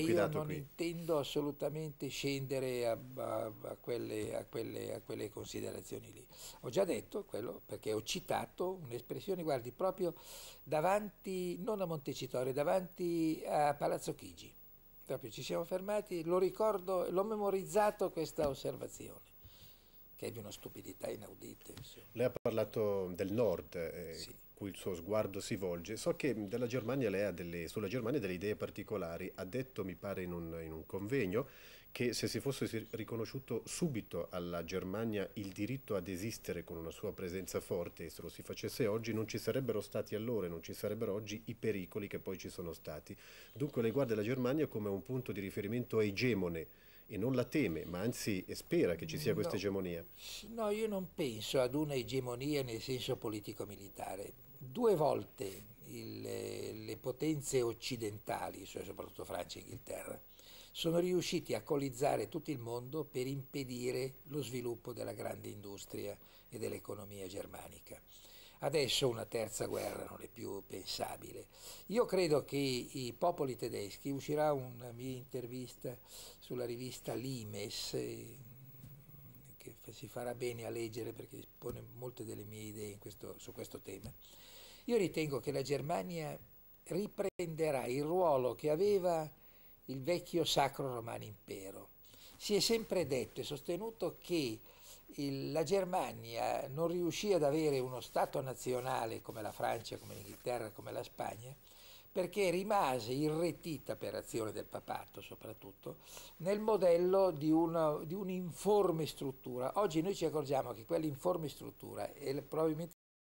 Io non qui. intendo assolutamente scendere a, a, a, quelle, quelle, a, quelle, considerazioni lì. Ho già detto quello perché ho citato un'espressione, guardi, proprio davanti, non a Montecitorio, davanti a Palazzo Chigi. Proprio ci siamo fermati, lo ricordo, l'ho memorizzato questa osservazione che è di una stupidità inaudita. Lei ha parlato del nord. Eh. Sì cui il suo sguardo si volge. So che Germania delle, sulla Germania ha delle idee particolari, ha detto, mi pare, in un, in un convegno, che se si fosse riconosciuto subito alla Germania il diritto ad esistere con una sua presenza forte e se lo si facesse oggi non ci sarebbero stati allora, e non ci sarebbero oggi i pericoli che poi ci sono stati. Dunque lei guarda la Germania come un punto di riferimento egemone e non la teme, ma anzi spera che ci sia mm, questa no, egemonia. No, io non penso ad una egemonia nel senso politico-militare due volte il, le potenze occidentali, cioè soprattutto Francia e Inghilterra, sono riusciti a colonizzare tutto il mondo per impedire lo sviluppo della grande industria e dell'economia germanica. Adesso una terza guerra non è più pensabile. Io credo che i popoli tedeschi, uscirà una mia intervista sulla rivista Limes, si farà bene a leggere perché pone molte delle mie idee questo, su questo tema. Io ritengo che la Germania riprenderà il ruolo che aveva il vecchio Sacro Romano Impero. Si è sempre detto e sostenuto che il, la Germania non riuscì ad avere uno Stato nazionale come la Francia, come l'Inghilterra, come la Spagna, perché rimase irretita per azione del papato soprattutto nel modello di, una, di un'informe struttura. Oggi noi ci accorgiamo che quell'informe struttura è probabilmente